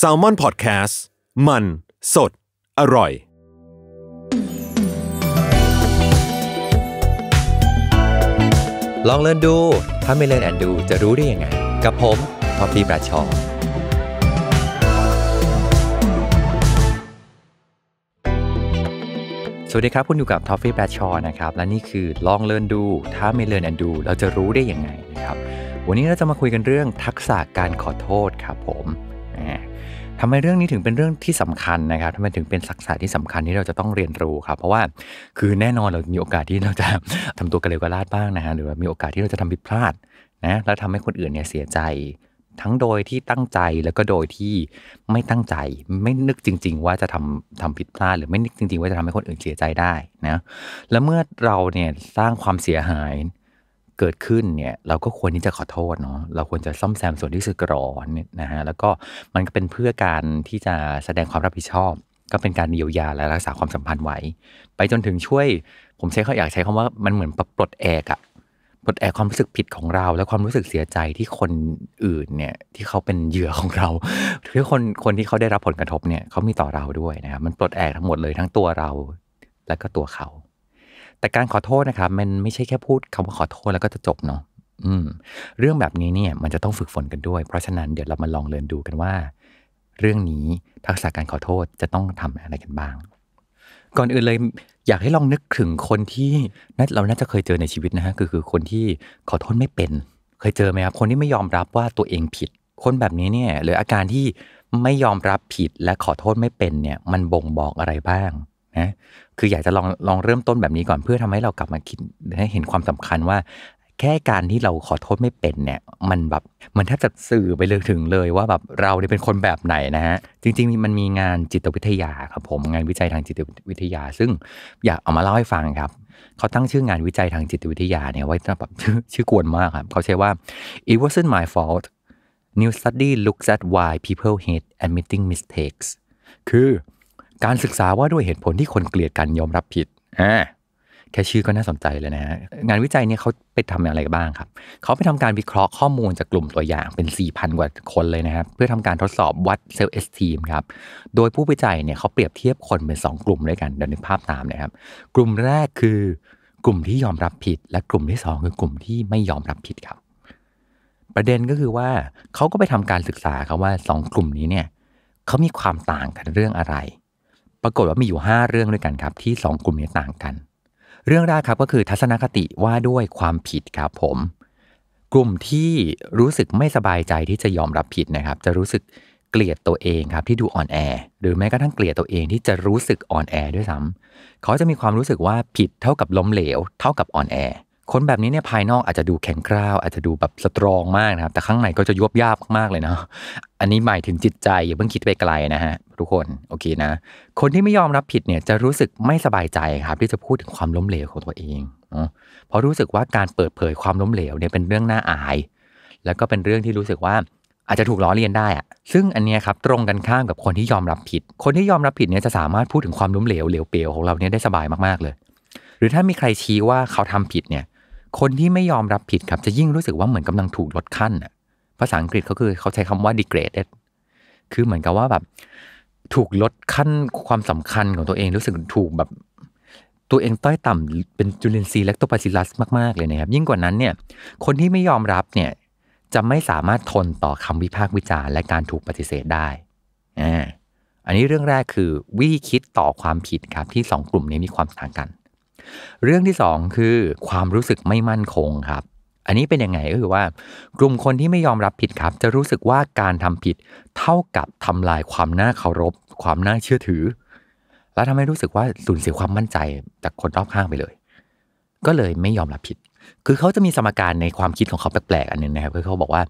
s a l ม o n PODCAST มัน สด อร่อย ลองเล่นดู ถ้าไม่เล่นแอนดูจะรู้ได้ยังไง กับผมท็อปปี้ประชอสวัสดีครับคุณอยู่กับทอฟฟี่แบชชอนะครับและนี่คือลองเลินดู ถ้าไม่เลินแอนดูเราจะรู้ได้ยังไงนะครับวันนี้เราจะมาคุยกันเรื่องทักษะการขอโทษครับผมทำไมเรื่องนี้ถึงเป็นเรื่องที่สำคัญนะครับ ทำไมถึงเป็นทักษะที่สำคัญที่เราจะต้องเรียนรู้ครับ เพราะว่าคือแน่นอนเรามีโอกาสที่เราจะทำตัวกระเลวกระลาดบ้างนะฮะ หรือว่ามีโอกาสที่เราจะทำผิดพลาดนะ แล้วทำให้คนอื่นเนี่ยเสียใจทั้งโดยที่ตั้งใจแล้วก็โดยที่ไม่ตั้งใจ ไม่นึกจริง ๆ ว่าจะทำทำผิดพลาด หรือไม่นึกจริงๆ ว่าจะทำให้คนอื่นเสียใจได้นะ แล้วเมื่อเราเนี่ยสร้างความเสียหายเกิดขึ้นเนี่ยเราก็ควรที่จะขอโทษเนาะเราควรจะซ่อมแซมส่วนที่สึกหรอนนะฮะแล้วก็มันก็เป็นเพื่อการที่จะแสดงความรับผิดชอบ ก็เป็นการเยียวยาและรักษาความสัมพันธ์ไว้ ไปจนถึงช่วย ผมใช้เขาอยากใช้คำว่ามันเหมือนปลดแอกอะปลดแอกความรู้สึกผิดของเรา และความรู้สึกเสียใจที่คนอื่นเนี่ยที่เขาเป็นเหยื่อของเราหรือคนคนที่เขาได้รับผลกระทบเนี่ยเขามีต่อเราด้วยนะครับมันปลดแอกทั้งหมดเลยทั้งตัวเราและก็ตัวเขาแต่การขอโทษนะครับมันไม่ใช่แค่พูดคำว่าขอโทษแล้วก็จะจบเนาะอืม เรื่องแบบนี้เนี่ยมันจะต้องฝึกฝนกันด้วยเพราะฉะนั้นเดี๋ยวเรามาลองเรียนดูกันว่า เรื่องนี้ทักษะการขอโทษจะต้องทำอะไรกันบ้าง ก่อนอื่นเลยอยากให้ลองนึกถึงคนที่เราน่าจะเคยเจอในชีวิตนะฮะคือคือคนที่ขอโทษไม่เป็น เคยเจอไหมครับคนที่ไม่ยอมรับว่าตัวเองผิด คนแบบนี้เนี่ยหรืออาการที่ไม่ยอมรับผิดและขอโทษไม่เป็นเนี่ยมันบ่งบอกอะไรบ้างนะคืออยากจะลองลองเริ่มต้นแบบนี้ก่อน เพื่อทำให้เรากลับมาคิดให้เห็นความสำคัญว่า แค่การที่เราขอโทษไม่เป็นเนี่ยมันแบบมันแทบจะสื่อไปเลยถึงเลยว่าแบบเราเนี่ยเป็นคนแบบไหนนะฮะจริงๆมันมีงานจิตวิทยาครับผมงานวิจัยทางจิตวิทยา ซึ่งอยากเอามาเล่าให้ฟังครับเขาตั้งชื่องานวิจัยทางจิตวิทยาเนี่ยไว้แบบชื่อกวนมากครับเขาใช้ว่า it wasn't my fault new study looks at why people hate admitting mistakes คือการศึกษาว่าด้วยเหตุผลที่คนเกลียดกันยอมรับผิดอ่าแค่ชื่อก็น่าสนใจเลยนะฮะ งานวิจัยนี้เขาไปทำอะไรบ้างครับ เขาไปทำการวิเคราะห์ข้อมูลจากกลุ่มตัวอย่างเป็น 4,000 กว่าคนเลยนะครับ เพื่อทำการทดสอบวัดเซลล์เอสทีมครับ โดยผู้วิจัยเนี่ยเขาเปรียบเทียบคนเป็น 2 กลุ่มด้วยกัน เดี๋ยวนึกภาพตามนะครับ กลุ่มแรกคือกลุ่มที่ยอมรับผิด และกลุ่มที่2คือกลุ่มที่ไม่ยอมรับผิดครับ ประเด็นก็คือว่าเขาก็ไปทำการศึกษาครับว่า 2 กลุ่มนี้เนี่ยเขามีความต่างกันเรื่องอะไรปรากฏว่ามีอยู่ 5 เรื่องด้วยกันครับ ที่ 2 กลุ่มนี้ต่างกัน เรื่องแรกครับก็คือทัศนคติว่าด้วยความผิดครับผม กลุ่มที่รู้สึกไม่สบายใจที่จะยอมรับผิดนะครับจะรู้สึกเกลียดตัวเองครับที่ดูอ่อนแอหรือแม้กระทั่งเกลียดตัวเองที่จะรู้สึกอ่อนแอด้วยซ้ำ เขาจะมีความรู้สึกว่าผิดเท่ากับล้มเหลว เท่ากับอ่อนแอคนแบบนี้เนี่ยภายนอกอาจจะดูแข็งกร้าวอาจจะดูแบบสตรองมากนะครับ แต่ข้างในก็จะยวบยาบมากเลยเนาะอันนี้หมายถึงจิตใจอย่าเพิ่งคิดไปไกลนะฮะทุกคน โอเคนะคนที่ไม่ยอมรับผิดเนี่ย จะรู้สึกไม่สบายใจครับ ที่จะพูดถึงความล้มเหลวของตัวเองเพราะรู้สึกว่าการเปิดเผยความล้มเหลวเนี่ยเป็นเรื่องน่าอาย แล้วก็เป็นเรื่องที่รู้สึกว่าอาจจะถูกล้อเลียนได้อะซึ่งอันนี้ครับ ตรงกันข้ามกับคนที่ยอมรับผิด คนที่ยอมรับผิดเนี่ยจะสามารถพูดถึงความล้มเหลวเหลวเปลวของเราเนี่ยได้สบายมาก ๆ เลย หรือถ้ามีใครชี้ว่าเขาทำผิดเนี่ยคนที่ไม่ยอมรับผิดครับ จะยิ่งรู้สึกว่าเหมือนกำลังถูกลดขั้นอะภาษาอังกฤษเขาคือเขาใช้คำว่า degraded คือเหมือนกับว่าแบบ ถูกลดขั้นความสำคัญของตัวเองรู้สึกถูกแบบ ตัวเองต้อยต่ำเป็นจุลินทรีย์แลคตตวปซิลัสมาก ๆ เลยนะครับ ยิ่งกว่านั้นเนี่ยคนที่ไม่ยอมรับเนี่ยจะไม่สามารถทนต่อคำวิพากษ์วิจารณ์และการถูกปฏิเสธได้ออันนี้เรื่องแรกคือวิธีคิดต่อความผิดครับที่2กลุ่มนี้มีความต่างกันเรื่องที่ 2 คือ ความรู้สึกไม่มั่นคงครับ อันนี้เป็นยังไงก็คือว่ากลุ่มคนที่ไม่ยอมรับผิดครับ จะรู้สึกว่าการทำผิดเท่ากับทำลายความน่าเคารพ ความน่าเชื่อถือ และทำให้รู้สึกว่าสูญเสียความมั่นใจ จากคนรอบข้างไปเลย ก็เลยไม่ยอมรับผิด คือเขาจะมีสมการในความคิดของเขาแปลกๆอันนึงนะครับคือเขาบอกว่า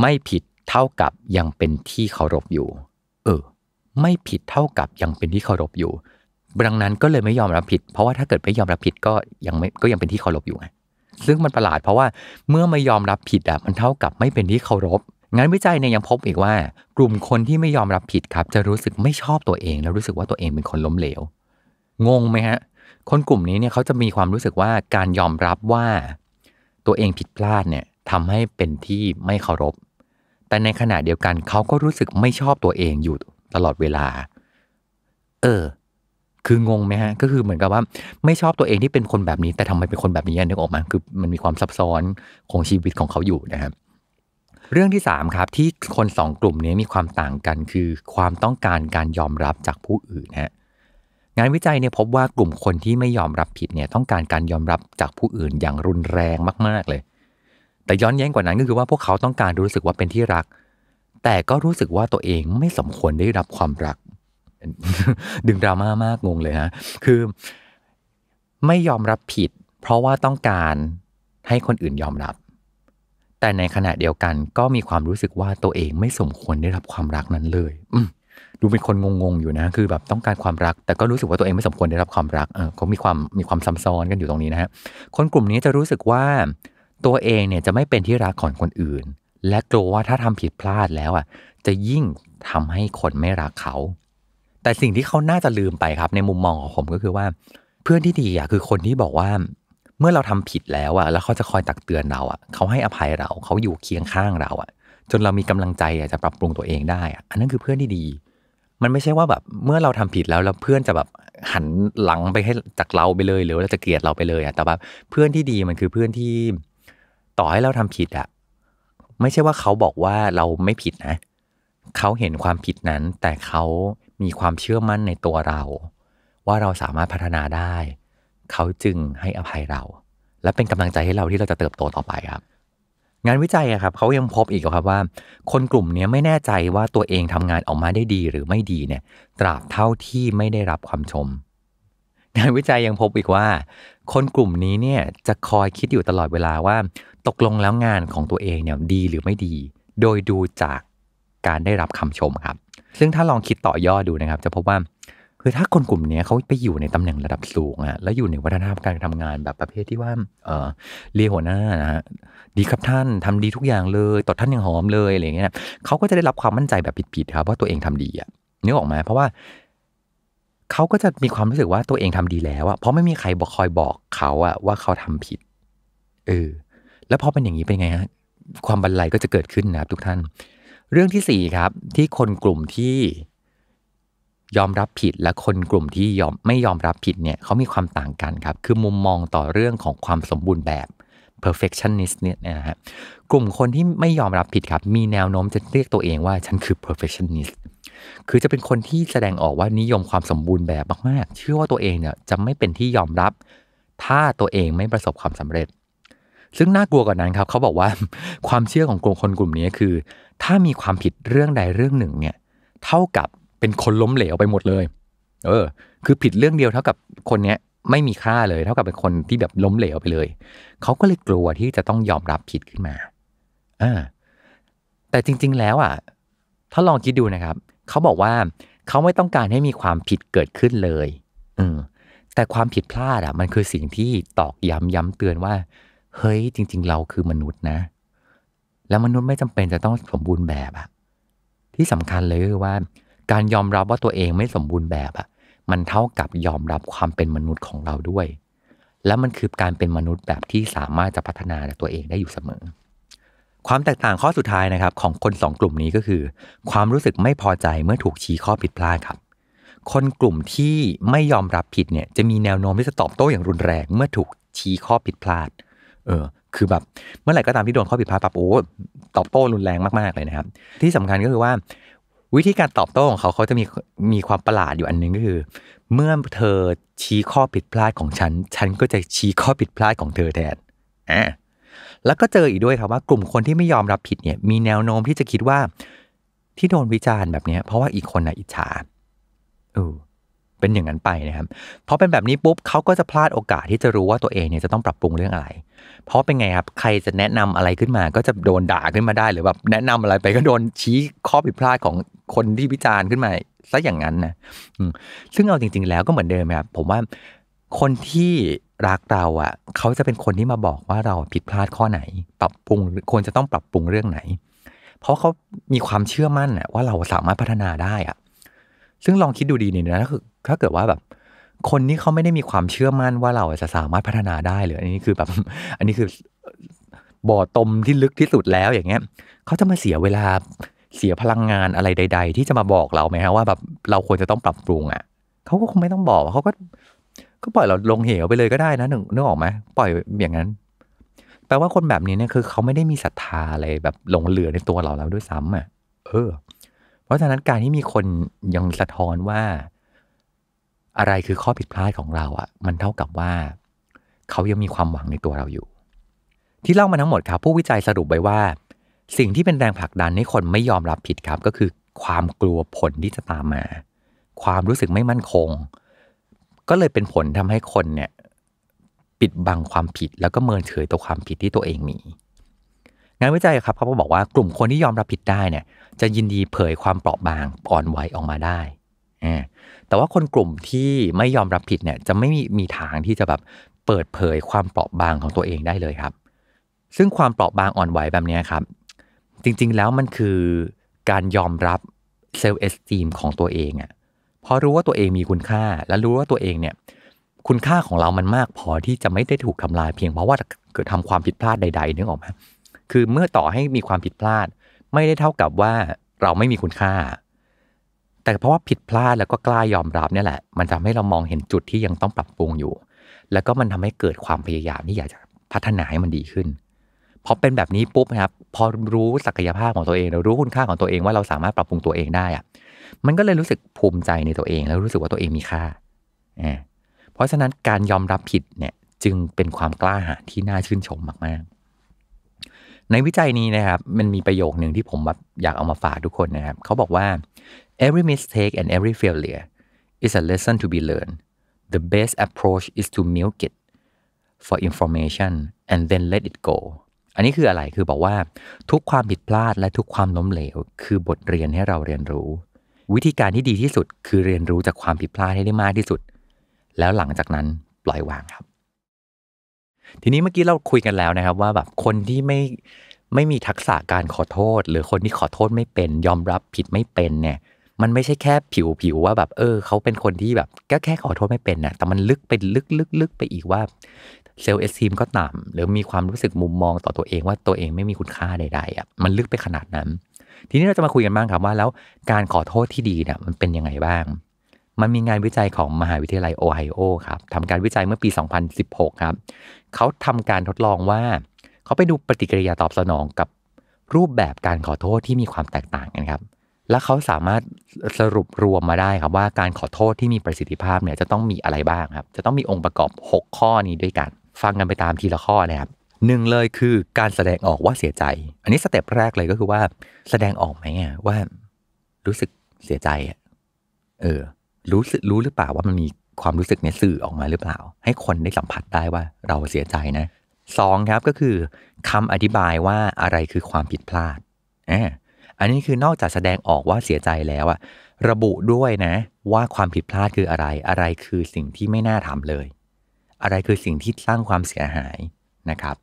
ไม่ผิดเท่ากับยังเป็นที่เคารพอยู่ เออไม่ผิดเท่ากับยังเป็นที่เคารพอยู่ดังนั้นก็เลยไม่ยอมรับผิด เพราะว่าถ้าเกิดไม่ยอมรับผิดก็ยังไม่ก็ยังเป็นที่เคารพอยู่ไง ซึ่งมันประหลาดเพราะว่าเมื่อไม่ยอมรับผิดอ่ะมันเท่ากับไม่เป็นที่เคารพ งานวิจัยเนี่ยยังพบอีกว่ากลุ่มคนที่ไม่ยอมรับผิดครับ จะรู้สึกไม่ชอบตัวเอง แล้วรู้สึกว่าตัวเองเป็นคนล้มเหลว งงไหมฮะ คนกลุ่มนี้เนี่ยเขาจะมีความรู้สึกว่าการยอมรับว่า ตัวเองผิดพลาดเนี่ยทำให้เป็นที่ไม่เคารพ แต่ในขณะเดียวกันเขาก็รู้สึกไม่ชอบตัวเองอยู่ตลอดเวลา เออคืองงไหมฮะก็คือเหมือนกับว่าไม่ชอบตัวเองที่เป็นคนแบบนี้ แต่ทำไมเป็นคนแบบนี้นึกออกมาคือมันมีความซับซ้อนของชีวิตของเขาอยู่นะครับเรื่องที่3ครับที่คน 2 กลุ่มนี้มีความต่างกันคือความต้องการการยอมรับจากผู้อื่นฮะงานวิจัยเนี่ยพบว่ากลุ่มคนที่ไม่ยอมรับผิดเนี่ยต้องการการยอมรับจากผู้อื่นอย่างรุนแรงมาก ๆเลย แต่ย้อนแย้งกว่านั้นก็คือว่าพวกเขาต้องการรู้สึกว่าเป็นที่รัก แต่ก็รู้สึกว่าตัวเองไม่สมควรได้รับความรักดึงดราม่ามากงงเลยฮะ คือ ไม่ยอมรับผิด เพราะว่าต้องการให้คนอื่นยอมรับ แต่ในขณะเดียวกัน ก็มีความรู้สึกว่าตัวเองไม่สมควรได้รับความรักนั้นเลย ดูเป็นคนงงๆอยู่นะ คือแบบต้องการความรัก แต่ก็รู้สึกว่าตัวเองไม่สมควรได้รับความรักเเขามีความมีความซับซ้อนกันอยู่ตรงนี้นะฮะ คนกลุ่มนี้จะรู้สึกว่า ตัวเองเนี่ยจะไม่เป็นที่รักของคนอื่น และกลัวว่าถ้าทำผิดพลาดแล้วอ่ะจะยิ่งทำให้คนไม่รักเขาแต่สิ่งที่เขาน่าจะลืมไปครับในมุมมองของผมก็คือว่า เพื่อนที่ดีอ่ะคือคนที่บอกว่า เมื่อเราทำผิดแล้ว อ่ะ แล้วเขาจะคอยตักเตือนเรา อ่ะ เขาให้อภัยเรา เขาอยู่เคียงข้างเรา อ่ะ จนเรามีกำลังใจอ่ะจะปรับปรุงตัวเองได้อ่ะอันนั้นคือเพื่อนที่ดี มันไม่ใช่ว่าแบบ เมื่อเราทำผิดแล้ว แล้วเพื่อนจะแบบหันหลังไปให้จากเราไปเลยหรือว่าจะเกลียดเราไปเลยอ่ะแต่แบบเพื่อนที่ดีมันคือเพื่อนที่ต่อให้เราทำผิดอ่ะไม่ใช่ว่าเขาบอกว่าเราไม่ผิดนะ เขาเห็นความผิดนั้น แต่เขามีความเชื่อมั่นในตัวเรา ว่าเราสามารถพัฒนาได้ เขาจึงให้อภัยเรา และเป็นกำลังใจให้เราที่เราจะเติบโตต่อไปครับ งานวิจัยครับ เขายังพบอีกครับว่า คนกลุ่มนี้ไม่แน่ใจว่าตัวเองทำงานออกมาได้ดีหรือไม่ดีเนี่ย ตราบเท่าที่ไม่ได้รับความชม งานวิจัยยังพบอีกว่า คนกลุ่มนี้เนี่ยจะคอยคิดอยู่ตลอดเวลาว่า ตกลงแล้วงานของตัวเองเนี่ยดีหรือไม่ดี โดยดูจากการได้รับคำชมครับซึ่งถ้าลองคิดต่อยอดดูนะครับ จะพบว่า คือถ้าคนกลุ่มนี้เขาไปอยู่ในตำแหน่งระดับสูงอะแล้วอยู่ในวัฒนธรรมการทำงานแบบประเภทที่ว่า เออเรียหัวหน้านะฮะดีครับท่านทำดีทุกอย่างเลยตดท่านยังหอมเลยอะไรอย่างเงี้ยเขาก็จะได้รับความมั่นใจแบบผิดๆครับว่าตัวเองทำดีอะนึกออกไหมเพราะว่าเขาก็จะมีความรู้สึกว่าตัวเองทำดีแล้วอะเพราะไม่มีใครบอกคอยบอกเขาอะว่าเขาทำผิดเออแล้วพอเป็นอย่างนี้เป็นไงฮะความบันไลก็จะเกิดขึ้นนะครับทุกท่านเรื่องที่สี่ครับ ที่คนกลุ่มที่ยอมรับผิดและคนกลุ่มที่ยอมไม่ยอมรับผิดเนี่ยเขามีความต่างกันครับคือมุมมองต่อเรื่องของความสมบูรณ์แบบ perfectionist เนี่ยนะฮะกลุ่มคนที่ไม่ยอมรับผิดครับมีแนวโน้มจะเรียกตัวเองว่าฉันคือ perfectionist คือจะเป็นคนที่แสดงออกว่านิยมความสมบูรณ์แบบมากๆเชื่อว่าตัวเองเนี่ยจะไม่เป็นที่ยอมรับถ้าตัวเองไม่ประสบความสำเร็จซึ่งน่ากลัวกว่านั้นครับ เขาบอกว่า ความเชื่อของกลุ่มคนกลุ่มนี้คือ ถ้ามีความผิดเรื่องใดเรื่องหนึ่งเนี่ย เท่ากับเป็นคนล้มเหลวไปหมดเลย เออ คือผิดเรื่องเดียวเท่ากับคนเนี้ยไม่มีค่าเลย เท่ากับเป็นคนที่แบบล้มเหลวไปเลย เขาก็เลยกลัวที่จะต้องยอมรับผิดขึ้นมาอ่าแต่จริง ๆแล้วอ่ะ ถ้าลองคิดดูนะครับ เขาบอกว่าเขาไม่ต้องการให้มีความผิดเกิดขึ้นเลย อืมแต่ความผิดพลาดอ่ะ มันคือสิ่งที่ตอกย้ำย้ำเตือนว่าเฮ้ยจริงๆ เราคือมนุษย์นะ แล้วมนุษย์ไม่จำเป็นจะต้องสมบูรณ์แบบอะที่สำคัญเลยคือว่า การยอมรับว่าตัวเองไม่สมบูรณ์แบบอะมันเท่ากับยอมรับความเป็นมนุษย์ของเราด้วย แล้วมันคือการเป็นมนุษย์แบบที่สามารถจะพัฒนาตัวเองได้อยู่เสมอ ความแตกต่างข้อสุดท้ายนะครับ ของคนสองกลุ่มนี้ก็คือความรู้สึกไม่พอใจเมื่อถูกชี้ข้อผิดพลาดครับ คนกลุ่มที่ไม่ยอมรับผิดเนี่ยจะมีแนวโน้มที่จะตอบโต้อย่างรุนแรงเมื่อถูกชี้ข้อผิดพลาดเออคือแบบเมื่อไหร่ก็ตามที่โดนข้อผิดพลาดปั๊บโอ้ตอบโต้รุนแรงมากๆเลยนะครับ ที่สำคัญก็คือว่า วิธีการตอบโต้ของเขาเขาจะมีมีความประหลาดอยู่อันนึงก็คือ เมื่อเธอชี้ข้อผิดพลาดของฉัน ฉันก็จะชี้ข้อผิดพลาดของเธอแทนอ่ะแล้วก็เจออีกด้วยครับว่ากลุ่มคนที่ไม่ยอมรับผิดเนี่ยมีแนวโน้มที่จะคิดว่า ที่โดนวิจารณ์แบบนี้เพราะว่าอีกคนน่ะอิจฉาเออเป็นอย่างนั้นไปนะครับเพราะเป็นแบบนี้ปุ๊บเขาก็จะพลาดโอกาสที่จะรู้ว่าตัวเองเนี่ยจะต้องปรับปรุงเรื่องอะไร เพราะเป็นไงครับใครจะแนะนำอะไรขึ้นมา ก็จะโดนด่าขึ้นมาได้ หรือแบบแนะนำอะไรไปก็โดนชี้ข้อผิดพลาดของคนที่วิจารณ์ขึ้นมาซะอย่างนั้นนะซึ่งเอาจริง ๆ แล้วก็เหมือนเดิมครับ ผมว่า คนที่รักเราอะ่ะเขาจะเป็นคนที่มาบอกว่าเราผิดพลาดข้อไหน ปรับปรุงควรจะต้องปรับปรุงเรื่องไหน เพราะเขามีความเชื่อมั่นอะว่าเราสามารถพัฒนาได้อะ่ะซึ่งลองคิดดูดีเนี่ยนะคือถ้าเกิดว่าแบบ คนนี้เขาไม่ได้มีความเชื่อมั่นว่าเราจะสามารถพัฒนาได้เลยอันนี้คือแบบ อันนี้คือบ่อตมที่ลึกที่สุดแล้วอย่างเงี้ยเขาจะมาเสียเวลาเสียพลังงานอะไรใด ๆ ที่จะมาบอกเราไหมฮะว่าแบบเราควรจะต้องปรับปรุงอะ่ะเขาก็คงไม่ต้องบอกเขาก็ ก็ปล่อยเราลงเหวไปเลยก็ได้นะหนึ่งนึกออกไหมปล่อยอย่างนั้นแปลว่าคนแบบนี้เนี่ยคือเขาไม่ได้มีศรัทธาอะไรแบบหลงเหลือในตัวเราแล้วด้วยซ้ำ อ่ะ เออ เพราะฉะนั้นการที่มีคนยังสะท้อนว่าอะไรคือข้อผิดพลาดของเราอะ่ะ มันเท่ากับว่าเขายังมีความหวังในตัวเราอยู่ ที่เล่ามาทั้งหมดครับ ผู้วิจัยสรุปไว้ว่า สิ่งที่เป็นแรงผลักดันให้คนไม่ยอมรับผิดครับก็คือ ความกลัวผลที่จะตามมา ความรู้สึกไม่มั่นคง ก็เลยเป็นผลทำให้คนเนี่ยปิดบังความผิดแล้วก็เมินเฉยต่อความผิดที่ตัวเองมีงานวิจัยครับเขาบอกว่ากลุ่มคนที่ยอมรับผิดได้เนี่ยจะยินดีเผยความเปราะบางอ่อนไหวออกมาได้แต่ว่าคนกลุ่มที่ไม่ยอมรับผิดเนี่ยจะไม่มีมีทางที่จะแบบเปิดเผยความเปราะบางของตัวเองได้เลยครับ ซึ่งความเปราะบางอ่อนไหวแบบนี้ครับจริงๆแล้วมันคือการยอมรับเซลล์เอสตีมของตัวเองอะ่ะพอรู้ว่าตัวเองมีคุณค่า และรู้ว่าตัวเองเนี่ยคุณค่าของเรามันมาก พอที่จะไม่ได้ถูกทำลายเพียงเพราะว่าเกิดทำความผิดพลาดใดๆนึกออกไหมคือเมื่อต่อให้มีความผิดพลาด ไม่ได้เท่ากับว่าเราไม่มีคุณค่าแต่เพราะว่าผิดพลาดแล้วก็กล้ายอมรับเนี่ยแหละมันทำให้เรามองเห็นจุดที่ยังต้องปรับปรุงอยู่ แล้วก็มันทำให้เกิดความพยายามที่อยากจะ พัฒนาให้มันดีขึ้นพอเป็นแบบนี้ปุ๊บนะครับ พอรู้ศักยภาพของตัวเองรู้คุณค่าของตัวเองว่าเราสามารถปรับปรุงตัวเองได้อะมันก็เลยรู้สึกภูมิใจในตัวเอง แล้วรู้สึกว่าตัวเองมีค่า่าเพราะฉะนั้นการยอมรับผิดเนี่ยจึงเป็นความกล้าหาญที่น่าชื่นชมมาก ๆ ในวิจัยนี้นะครับมันมีประโยคหนึ่งที่ผมแบบอยากเอามาฝากทุกคนนะครับเขาบอกว่า Every mistake and every failure is a lesson to be learned. The best approach is to milk it for information and then let it go. อันนี้คืออะไรคือบอกว่า ทุกความผิดพลาดและทุกความล้มเหลว คือบทเรียนให้เราเรียนรู้ วิธีการที่ดีที่สุด คือเรียนรู้จากความผิดพลาดให้ได้มากที่สุด แล้วหลังจากนั้น ปล่อยวางครับ ทีนี้เมื่อกี้เราคุยกันแล้วนะครับว่าแบบคนที่ไม่ไม่มีทักษะการขอโทษ หรือคนที่ขอโทษไม่เป็น ยอมรับผิดไม่เป็นเนี่ยมันไม่ใช่แค่ผิวผิวว่า แบบเออ เขาเป็นคนที่แบบก็แค่ขอโทษไม่เป็นนะแต่มันลึกไปลึกลึกลึกไปอีกว่าเซลล์เอสทีมก็ต่ำ หรือมีความรู้สึกมุมมองต่อตัวเองว่าตัวเองไม่มีคุณค่าใดๆอ่ะมันลึกไปขนาดนั้น ทีนี้เราจะมาคุยกันบ้างครับว่า แล้วการขอโทษที่ดีเนี่ยมันเป็นยังไงบ้าง มันมีงานวิจัยของมหาวิทยาลัยโอไฮโอครับทำการวิจัยเมื่อปี 2016 ครับเขาทำการทดลองว่าเขาไปดูปฏิกิริยาตอบสนองกับรูปแบบการขอโทษที่มีความแตกต่างกันครับ และเขาสามารถสรุปรวมมาได้ครับว่าการขอโทษที่มีประสิทธิภาพเนี่ย จะต้องมีอะไรบ้างครับ จะต้องมีองค์ประกอบ6ข้อนี้ด้วยกันฟังกันไปตามทีละข้อนะครับหนึ่งเลยคือการแสดงออกว่าเสียใจ อันนี้สเต็ปแรกเลยก็คือว่าแสดงออกไหมว่า รู้สึกเสียใจเออรู้สึกรู้หรือเปล่าว่ามันมีความรู้สึกเนี้ยสื่อออกมาหรือเปล่า ให้คนได้สัมผัสได้ว่าเราเสียใจนะสองครับก็คือคำอธิบายว่าอะไรคือความผิดพลาดออันนี้คือนอกจากแสดงออกว่าเสียใจแล้วอะระบุด้วยนะ ว่าความผิดพลาดคืออะไร อะไรคือสิ่งที่ไม่น่าทำเลย อะไรคือสิ่งที่สร้างความเสียหายนะครับ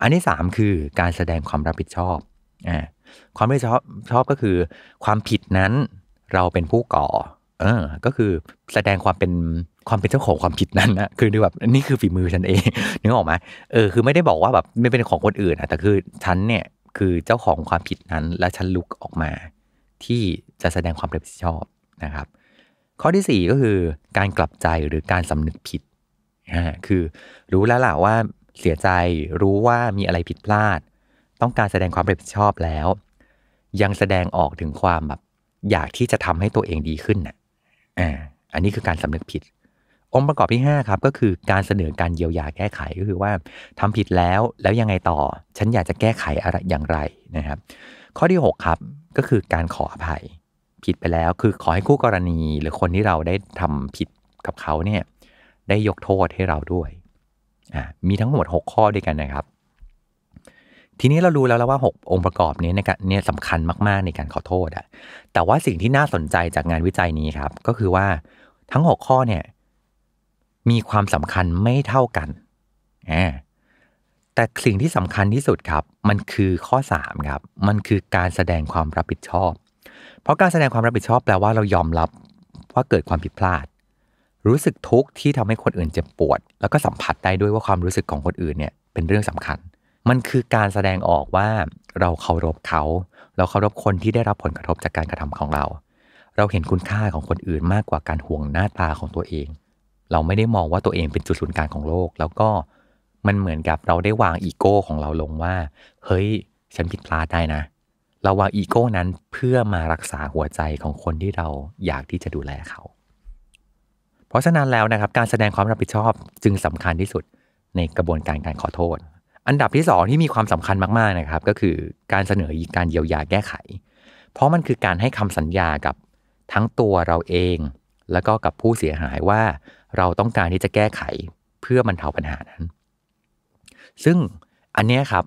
อันที่3คือการแสดงความรับผิดชอบอ่าความรับผิดชอบชอบก็คือ ความผิดนั้นเราเป็นผู้ก่อเออก็คือแสดงความเป็นความเป็นเจ้าของความผิดนั้นนะคือดูแบบนี่คือฝีมือฉันเองนึกออกไหมเออคือไม่ได้บอกว่าแบบไม่เป็นของคนอื่นนะแต่คือฉันเนี่ยคือ เจ้าของความผิดนั้นและฉันลุกออกมา ที่จะแสดงความรับผิดชอบนะครับ ข้อที่ 4 ก็คือการกลับใจหรือการสำนึกผิด คือรู้แล้วล่ะว่าเสียใจรู้ว่ามีอะไรผิดพลาด ต้องการแสดงความรับผิดชอบแล้ว ยังแสดงออกถึงความแบบอยากที่จะทำให้ตัวเองดีขึ้นนะอ่ะอันนี้คือการสำนึกผิดองค์ประกอบที่5ครับก็คือการเสนอการเยียวยาแก้ไขก็คือว่าทำผิดแล้วแล้วยังไงต่อฉันอยากจะแก้ไขอะไรอย่างไรนะครับ ข้อที่ 6 ครับก็คือการขออภัย ผิดไปแล้วคือขอให้คู่กรณี หรือคนที่เราได้ทำผิดกับเขาเนี่ยได้ยกโทษให้เราด้วยมีทั้งหมด 6 ข้อด้วยกันนะครับ ทีนี้เรารู้แล้วแล้วว่า 6 องค์ประกอบนี้ในเนี่ยสำคัญมากๆในการขอโทษอะแต่ว่าสิ่งที่น่าสนใจจากงานวิจัยนี้ครับ ก็คือว่าทั้ง6ข้อเนี่ยมีความสำคัญไม่เท่ากัน แต่สิ่งที่สำคัญที่สุดครับ มันคือข้อ3ครับ มันคือการแสดงความรับผิดชอบ เพราะการแสดงความรับผิดชอบ แปลว่าเรายอมรับ ว่าเกิดความผิดพลาด รู้สึกทุกข์ที่ทำให้คนอื่นเจ็บปวด แล้วก็สัมผัสได้ด้วยว่าความรู้สึกของคนอื่นเนี่ยเป็นเรื่องสำคัญ มันคือการแสดงออกว่าเราเคารพเขา เราเคารพคนที่ได้รับผลกระทบจากการกระทำของเรา เราเห็นคุณค่าของคนอื่นมากกว่าการห่วงหน้าตาของตัวเองเราไม่ได้มองว่าตัวเองเป็นจุดศูนย์กลางของโลก แล้วก็มันเหมือนกับเราได้วาง อีโก้ของเราลงว่า เฮ้ย ฉันผิดพลาดได้นะ เราวางอีโก้นั้นเพื่อมารักษาหัวใจของคนที่เราอยากที่จะดูแลเขา เพราะฉะนั้นแล้วนะครับ การแสดงความรับผิดชอบจึงสำคัญที่สุดในกระบวนการการขอโทษ อันดับที่ 2 ที่มีความสำคัญมากๆนะครับ ก็คือการเสนอการเยียวยาแก้ไข เพราะมันคือการให้คำสัญญากับทั้งตัวเราเอง แล้วก็กับผู้เสียหายว่าเราต้องการที่จะแก้ไขเพื่อบรรเทาปัญหานั้น ซึ่งอันนี้ครับ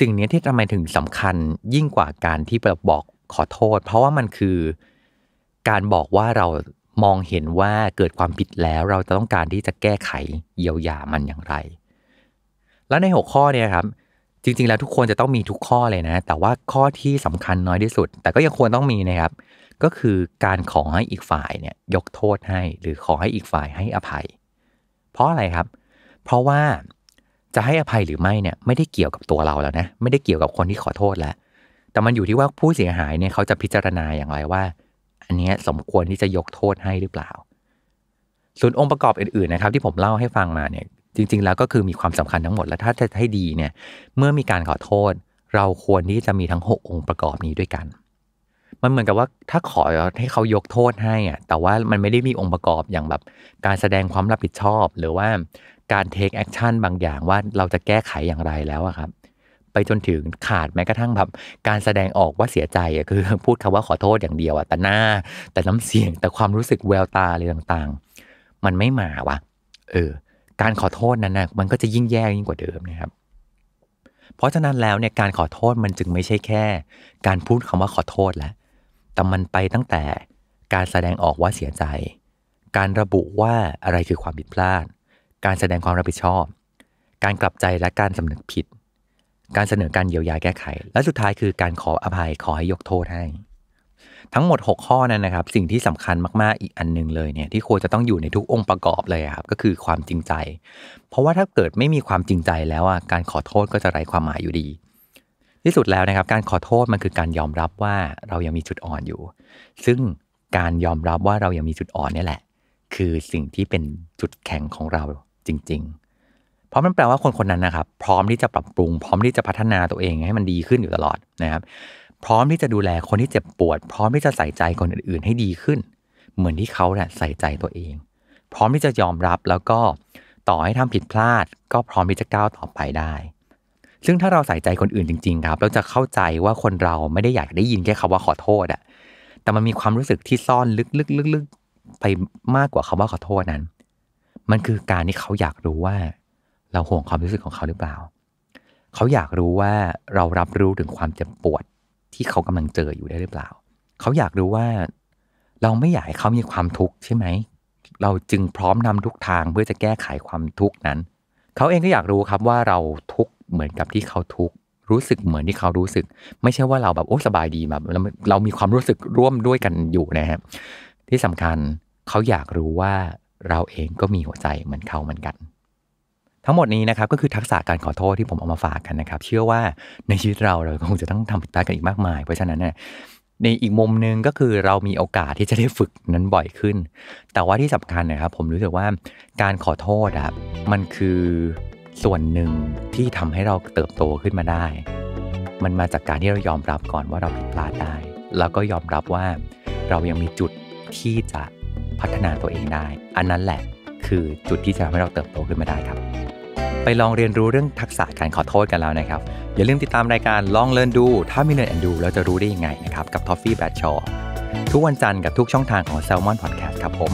สิ่งนี้ที่ทำไมถึงสำคัญยิ่งกว่าการที่แบบบอกขอโทษเพราะว่ามันคือ การบอกว่าเรามองเห็นว่าเกิดความผิดแล้วเราจะต้องการที่จะแก้ไขเยียวยามันอย่างไร และในหกข้อเนี่ยครับ จริงๆแล้วทุกคนจะต้องมีทุกข้อเลยนะ แต่ว่าข้อที่สำคัญน้อยที่สุด แต่ก็ยังควรต้องมีนะครับก็คือการขอให้อีกฝ่ายเนี่ยยกโทษให้ หรือขอให้อีกฝ่ายให้อภัย เพราะอะไรครับ เพราะว่าจะให้อภัยหรือไม่เนี่ยไม่ได้เกี่ยวกับตัวเราแล้วนะไม่ได้เกี่ยวกับคนที่ขอโทษแล้ว แต่มันอยู่ที่ว่าผู้เสียหายเนี่ยเขาจะพิจารณาอย่างไรว่า อันนี้สมควรที่จะยกโทษให้หรือเปล่าส่วนองค์ประกอบอื่น ๆนะครับ ที่ผมเล่าให้ฟังมาเนี่ยจริงๆ แล้วก็คือมีความสำคัญทั้งหมดแล้วถ้าจะให้ดีเนี่ยเมื่อมีการขอโทษเราควรที่จะมีทั้ง 6 องค์ประกอบนี้ด้วยกันมันเหมือนกับว่าถ้าขอให้เขายกโทษให้อ่ะแต่ว่ามันไม่ได้มีองค์ประกอบอย่างแบบ การแสดงความรับผิดชอบ หรือว่าการเทคแอคชั่นบางอย่างว่าเราจะแก้ไขอย่างไรแล้วอะครับไปจนถึงขาด แม้กระทั่งแบบการแสดงออกว่าเสียใจอ่ะคือพูดคำว่าขอโทษอย่างเดียวอ่ะแต่หน้า แต่น้ำเสียงแต่ความรู้สึกแววตาอะไรต่างๆ มันไม่มาวะเออการขอโทษนั้นนะมันก็จะยิ่งแย่ยิ่งกว่าเดิมนะครับเพราะฉะนั้นแล้วเนี่ยการขอโทษมันจึงไม่ใช่แค่ การพูดคำว่าขอโทษแล้วแต่มันไปตั้งแต่การแสดงออกว่าเสียใจ การระบุว่าอะไรคือความผิดพลาด การแสดงความรับผิดชอบ การกลับใจและการสำนึกผิด การเสนอการเยียวยาแก้ไข และสุดท้ายคือการขออภัยขอให้ยกโทษให้ ทั้งหมด 6 ข้อนั้นนะครับ สิ่งที่สำคัญมากๆอีกอันนึงเลยเนี่ยที่ควรจะต้องอยู่ในทุกองค์ประกอบเลยครับก็คือความจริงใจ เพราะว่าถ้าเกิดไม่มีความจริงใจแล้วอ่ะการขอโทษก็จะไร้ความหมายอยู่ดีที่สุดแล้วนะครับการขอโทษมันคือการยอมรับว่าเรายังมีจุดอ่อนอยู่ ซึ่งการยอมรับว่าเรายังมีจุดอ่อนนี่แหละ คือสิ่งที่เป็นจุดแข็งของเราจริงๆ เพราะมันแปลว่าคนคนนั้นนะครับ พร้อมที่จะปรับปรุง พร้อมที่จะพัฒนาตัวเองให้มันดีขึ้นอยู่ตลอดนะครับพร้อมที่จะดูแลคนที่เจ็บปวด พร้อมที่จะใส่ใจคนอื่นๆ ให้ดีขึ้น เหมือนที่เขาเนี่ยใส่ใจตัวเอง พร้อมที่จะยอมรับแล้วก็ต่อให้ทำผิดพลาด ก็พร้อมที่จะก้าวต่อไปได้ซึ่งถ้าเราใส่ใจคนอื่นจริง ๆ ครับ เราจะเข้าใจว่าคนเราไม่ได้อยากได้ยินแค่คาว่าขอโทษอะแต่มันมีความรู้สึกที่ซ่อนลึกๆๆไปมากกว่าคาว่าขอโทษนั้น มันคือการที่เขาอยากรู้ว่า เราห่วงความรู้สึกของเขาหรือเปล่า เขาอยากรู้ว่าเรารับรู้ถึงความเจ็บปวดที่เขากำลังเจออยู่ได้หรือเปล่า เขาอยากรู้ว่า เราไม่อยากให้เขามีความทุกข์ใช่ไหมเราจึงพร้อมนำทุกทางเพื่อจะแก้ไขความทุกข์นั้น เขาเองก็อยากรู้ครับว่าเราทุกขเหมือนกับที่เขาทุกข์รู้สึกเหมือนที่เขารู้สึก ไม่ใช่ว่าเราแบบโอ้สบายดีแบบเราเรามีความรู้สึกร่วมด้วยกันอยู่นะฮะ ที่สำคัญเขาอยากรู้ว่าเราเองก็มีหัวใจเหมือนเขาเหมือนกัน ทั้งหมดนี้นะครับก็คือทักษะการขอโทษที่ผมเอามาฝากกันนะครับ เชื่อว่าในชีวิตเราเราคงจะต้องทำผิดพลาดกันอีกมากมาย เพราะฉะนั้นเนี่ยในอีกมุมหนึ่งก็คือเรามีโอกาสที่จะได้ฝึกนั้นบ่อยขึ้น แต่ว่าที่สำคัญนะครับ ผมรู้สึกว่าการขอโทษอะมันคือส่วนหนึ่งที่ทำให้เราเติบโตขึ้นมาได้ มันมาจากการที่เรายอมรับก่อนว่าเราผิดพลาดได้แล้วก็ยอมรับว่าเรายังมีจุดที่จะพัฒนาตัวเองได้ อันนั้นแหละ คือจุดที่จะทำให้เราเติบโตขึ้นมาได้ครับ ไปลองเรียนรู้เรื่องทักษะการขอโทษกันแล้วนะครับ อย่าลืมติดตามรายการลองเรียนดูถ้าไม่เรียนแอนดูแล้วจะรู้ได้ยังไงนะครับกับทอฟฟี่แบรดชอทุกวันจันทร์กับทุกช่องทางของ Salmon Podcast ครับผม